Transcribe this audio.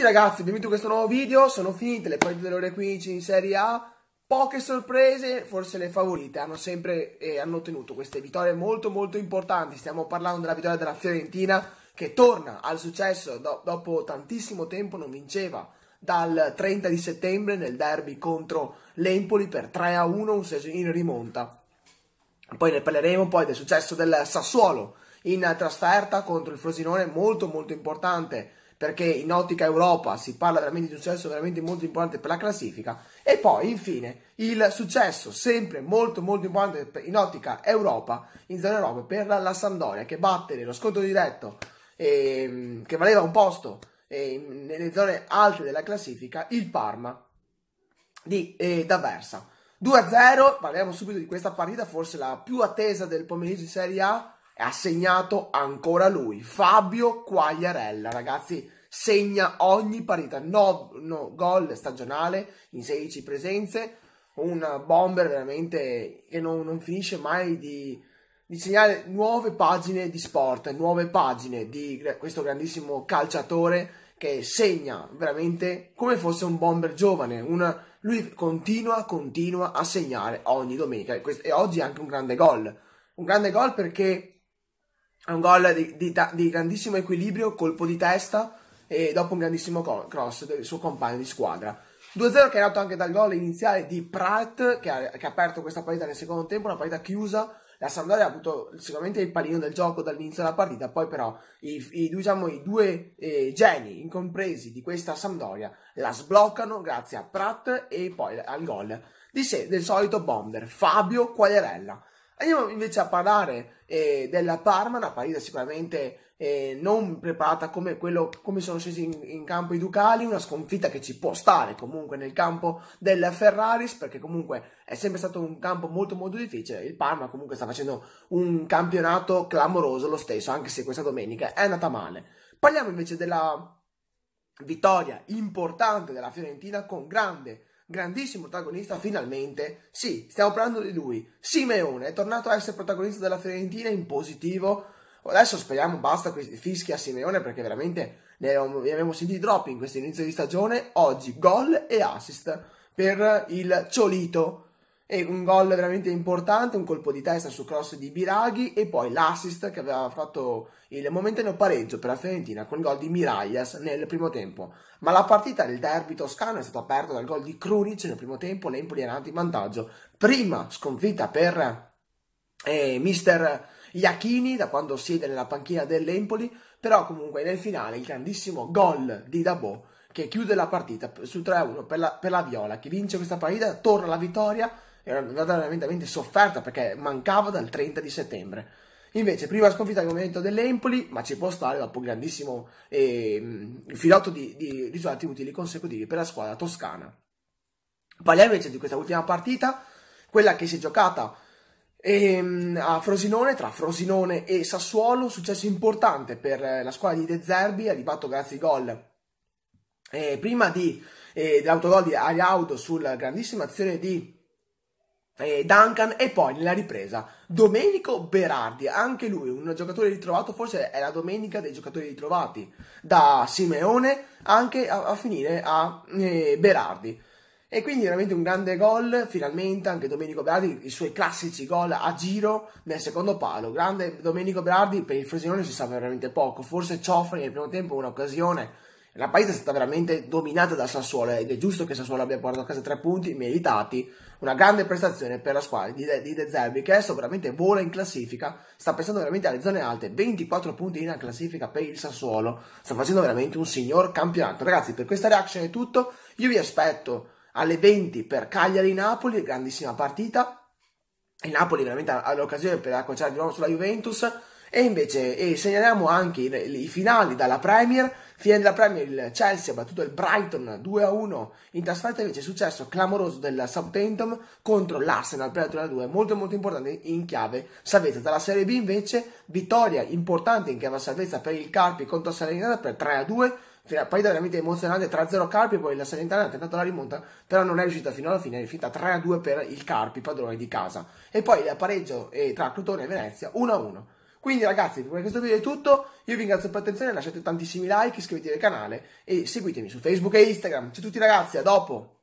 tutti ragazzi, benvenuti a questo nuovo video, sono finite le partite dell'ora 15 in Serie A, poche sorprese, forse le favorite, hanno sempre eh, hanno ottenuto queste vittorie molto molto importanti, stiamo parlando della vittoria della Fiorentina che torna al successo do dopo tantissimo tempo, non vinceva dal 30 di settembre nel derby contro l'Empoli per 3-1 a un in rimonta. Poi ne parleremo poi del successo del Sassuolo in trasferta contro il Frosinone, molto molto importante perché in ottica Europa si parla veramente di un successo veramente molto importante per la classifica e poi infine il successo sempre molto molto importante in ottica Europa, in zona Europa per la Sandoria che batte nello scontro diretto ehm, che valeva un posto ehm, nelle zone alte della classifica il Parma di D'Aversa. Eh, 2-0, parliamo subito di questa partita, forse la più attesa del pomeriggio di Serie A ha segnato ancora lui, Fabio Quagliarella, ragazzi, segna ogni parità, 9 no, gol stagionale in 16 presenze, un bomber veramente che non, non finisce mai di, di, segnare nuove pagine di sport, nuove pagine di questo grandissimo calciatore che segna veramente come fosse un bomber giovane, una, lui continua, continua a segnare ogni domenica e, questo, e oggi è anche un grande gol, un grande gol perché è un gol di, di, di, grandissimo equilibrio, colpo di testa e dopo un grandissimo cross del suo compagno di squadra. 2-0 che è nato anche dal gol iniziale di Pratt che ha, che ha aperto questa partita nel secondo tempo, una partita chiusa la Sampdoria ha avuto sicuramente il pallino del gioco dall'inizio della partita, poi però i, i, diciamo, i due eh, geni incompresi di questa Sampdoria la sbloccano grazie a Pratt e poi al gol di sé, del solito bomber Fabio Quagliarella. Andiamo invece a parlare eh, della Parma, una partita sicuramente eh, non preparata come, quello, come sono scesi in, in, campo i Ducali, una sconfitta che ci può stare comunque nel campo della Ferraris, perché comunque è sempre stato un campo molto molto difficile, il Parma comunque sta facendo un campionato clamoroso lo stesso, anche se questa domenica è andata male. Parliamo invece della vittoria importante della Fiorentina con grande grandissimo protagonista finalmente. Sì, stiamo parlando di lui. Simeone è tornato a essere protagonista della Fiorentina in positivo. Adesso speriamo basta questi fischi a Simeone perché veramente ne abbiamo, ne abbiamo sentiti troppi in questo inizio di stagione. Oggi gol e assist per il Ciolito e un gol veramente importante, un colpo di testa su cross di Biraghi e poi l'assist che aveva fatto il momentaneo pareggio per la Fiorentina con il gol di Miraglias nel primo tempo. Ma la partita del derby toscano è stata aperta dal gol di Krunic nel primo tempo, l'Empoli era andato in vantaggio. Prima sconfitta per eh, mister Iachini da quando siede nella panchina dell'Empoli, però comunque nel finale il grandissimo gol di Dabò che chiude la partita su 3-1 per la, per la Viola, che vince questa partita, torna alla vittoria era una andata veramente sofferta perché mancava dal 30 di settembre. Invece, prima sconfitta, come detto, dell'Empoli, ma ci può stare dopo un grandissimo eh, filotto di, di risultati utili consecutivi per la squadra toscana. Parliamo invece di questa ultima partita, quella che si è giocata ehm, a Frosinone, tra Frosinone e Sassuolo, successo importante per eh, la squadra di De Zerbi, ha ribatto grazie ai gol. Eh, prima di, eh, dell'autogol di Ariaudo sulla grandissima azione di eh, Duncan e poi nella ripresa Domenico Berardi, anche lui un giocatore ritrovato, forse è la domenica dei giocatori ritrovati, da Simeone anche a, a finire a eh, Berardi. E quindi veramente un grande gol, finalmente anche Domenico Berardi, i suoi classici gol a giro nel secondo palo. Grande Domenico Berardi, per il Frosinone si sa veramente poco, forse Ciofri nel primo tempo un'occasione la Paese è stata veramente dominata dal Sassuolo ed è giusto che Sassuolo abbia portato a casa tre punti meritati, una grande prestazione per la squadra di De, di De Zerbi che adesso veramente vola in classifica, sta pensando veramente alle zone alte, 24 punti in classifica per il Sassuolo, sta facendo veramente un signor campionato. Ragazzi per questa reaction è tutto, io vi aspetto alle 20 per Cagliari-Napoli, grandissima partita, il Napoli veramente ha l'occasione per acconciare di nuovo sulla Juventus, e invece e segnaliamo anche i, i, finali dalla Premier. Fine della Premier il Chelsea ha battuto il Brighton 2-1 in trasferta, invece è successo clamoroso del Southampton contro l'Arsenal per la 2 2 molto molto importante in chiave salvezza. Dalla Serie B invece vittoria importante in chiave salvezza per il Carpi contro Salernitana per 3-2. Poi da veramente emozionante 3-0 Carpi, poi la Salernitana ha tentato la rimonta, però non è riuscita fino alla fine, è riuscita 3-2 per il Carpi, padrone di casa. E poi il pareggio eh, tra Crotone e Venezia 1-1. Quindi ragazzi, per questo video è tutto, io vi ringrazio per l'attenzione, lasciate tantissimi like, iscrivetevi al canale e seguitemi su Facebook e Instagram. Ciao a tutti ragazzi, a dopo!